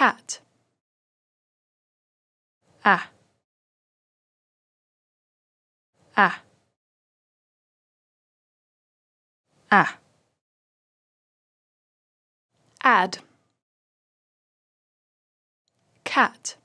cat. Ah. Ah. Ah. Add. Cat.